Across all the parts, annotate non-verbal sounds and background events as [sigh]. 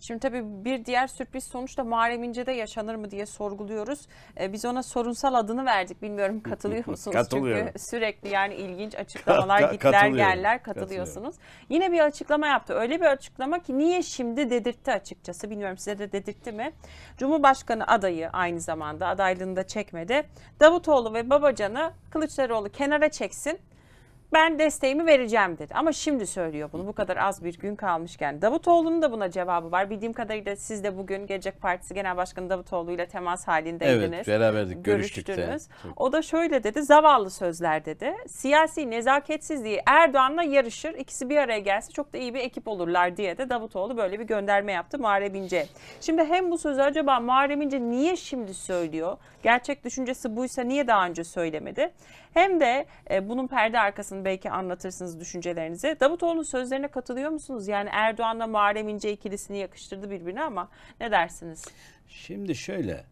Şimdi tabii bir diğer sürpriz sonuç da Muharrem İnce'de yaşanır mı diye sorguluyoruz. E, biz ona sorunsal adını verdik. Bilmiyorum katılıyor [laughs] musunuz? Katılıyorum. Çünkü sürekli yani ilginç açıklamalar [laughs] gitler geller katılıyorsunuz. Yine bir açıklama yaptı. Öyle bir açıklama ki niye şimdi dedirtti açıkçası. Bilmiyorum size de dedirtti mi? Cumhurbaşkanı adayı aynı zamanda adaylığını da çekmedi. Davutoğlu ve Babacan'ı Kılıçdaroğlu kenara çeksin ben desteğimi vereceğim dedi. Ama şimdi söylüyor bunu bu kadar az bir gün kalmışken. Davutoğlu'nun da buna cevabı var. Bildiğim kadarıyla siz de bugün Gelecek Partisi Genel Başkanı Davutoğlu ile temas halindeydiniz. Evet beraberdik görüştük O da şöyle dedi zavallı sözler dedi. Siyasi nezaketsizliği Erdoğan'la yarışır. İkisi bir araya gelse çok da iyi bir ekip olurlar diye de Davutoğlu böyle bir gönderme yaptı Muharrem İnce. Şimdi hem bu sözü acaba Muharrem İnce niye şimdi söylüyor? Gerçek düşüncesi buysa niye daha önce söylemedi? Hem de e, bunun perde arkasında olsun belki anlatırsınız düşüncelerinizi. Davutoğlu'nun sözlerine katılıyor musunuz? Yani Erdoğan'la Muharrem İnce ikilisini yakıştırdı birbirine ama ne dersiniz? Şimdi şöyle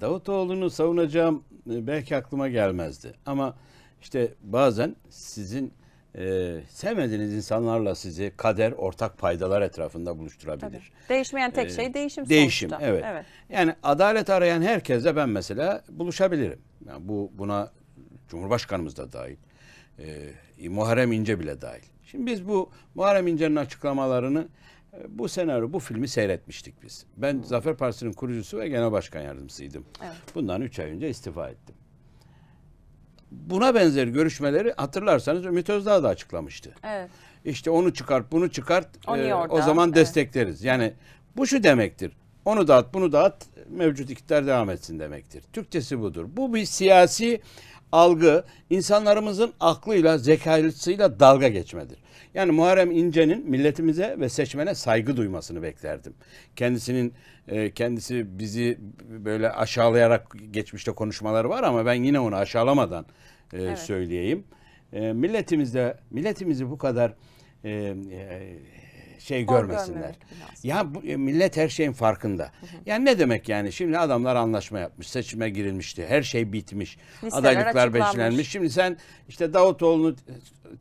Davutoğlu'nu savunacağım e, belki aklıma gelmezdi ama işte bazen sizin e, sevmediğiniz insanlarla sizi kader ortak paydalar etrafında buluşturabilir. Tabii. Değişmeyen tek ee, şey değişim Değişim Evet. evet. Yani adalet arayan herkese ben mesela buluşabilirim. Yani bu buna Cumhurbaşkanımız da dahil. E, Muharrem İnce bile dahil. Şimdi biz bu Muharrem İnce'nin açıklamalarını e, bu senaryo, bu filmi seyretmiştik biz. Ben hmm. Zafer Partisi'nin kurucusu ve genel başkan yardımcısıydım. Evet. Bundan 3 ay önce istifa ettim. Buna benzer görüşmeleri hatırlarsanız Ümit Özdağ da açıklamıştı. Evet. İşte onu çıkart, bunu çıkart, o, e, o zaman evet. destekleriz. Yani bu şu demektir. Onu dağıt, bunu dağıt, mevcut iktidar devam etsin demektir. Türkçesi budur. Bu bir siyasi algı insanlarımızın aklıyla, zekasıyla dalga geçmedir. Yani Muharrem İnce'nin milletimize ve seçmene saygı duymasını beklerdim. Kendisinin e, kendisi bizi böyle aşağılayarak geçmişte konuşmaları var ama ben yine onu aşağılamadan e, evet. söyleyeyim. E, Milletimizde milletimizi bu kadar şey görmesinler. Ya bu, e, millet her şeyin farkında. Hı hı. Yani ne demek yani? Şimdi adamlar anlaşma yapmış, seçime girilmişti. Her şey bitmiş. Listeler Adaylıklar belirlenmiş. Şimdi sen işte Davutoğlu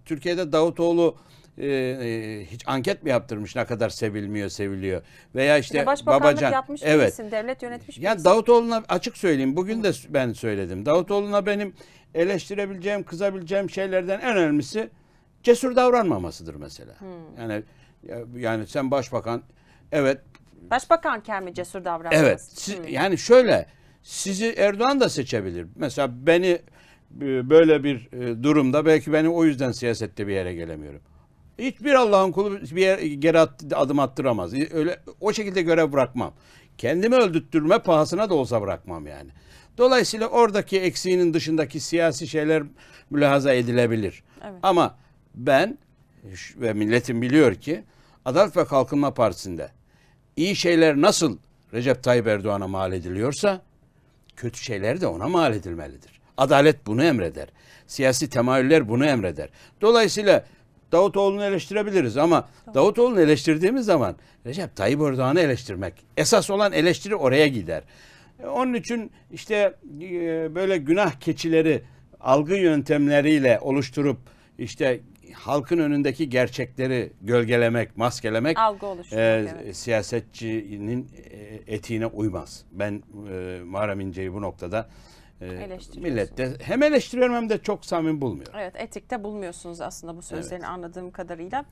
Türkiye'de Davutoğlu e, e, hiç anket mi yaptırmış ne kadar sevilmiyor seviliyor veya işte Babacan yapmış evet misin, devlet yönetmiş ya yani Davutoğlu'na açık söyleyeyim bugün de ben söyledim Davutoğlu'na benim eleştirebileceğim kızabileceğim şeylerden en önemlisi cesur davranmamasıdır mesela. Hmm. Yani yani sen başbakan evet. Başbakanken mi cesur davranması? Evet. Siz, hmm. Yani şöyle sizi Erdoğan da seçebilir. Mesela beni e, böyle bir e, durumda belki beni o yüzden siyasette bir yere gelemiyorum. Hiçbir Allah'ın kulu bir yer, geri at, adım attıramaz. Öyle o şekilde görev bırakmam. Kendimi öldürttürme pahasına da olsa bırakmam yani. Dolayısıyla oradaki eksiğinin dışındaki siyasi şeyler mülahaza edilebilir. Evet. Ama ben ve milletin biliyor ki Adalet ve Kalkınma Partisi'nde iyi şeyler nasıl Recep Tayyip Erdoğan'a mal ediliyorsa kötü şeyler de ona mal edilmelidir. Adalet bunu emreder. Siyasi temayüller bunu emreder. Dolayısıyla Davutoğlu'nu eleştirebiliriz ama Davutoğlu'nu eleştirdiğimiz zaman Recep Tayyip Erdoğan'ı eleştirmek. Esas olan eleştiri oraya gider. E, onun için işte e, böyle günah keçileri algı yöntemleriyle oluşturup işte halkın önündeki gerçekleri gölgelemek, maskelemek Algı oluşuyor, e, evet. siyasetçinin e, etiğine uymaz. Ben e, Muharrem İnce'yi bu noktada e, millette hem eleştiriyorum hem de çok samim bulmuyor. Evet etikte bulmuyorsunuz aslında bu sözlerini evet. anladığım kadarıyla.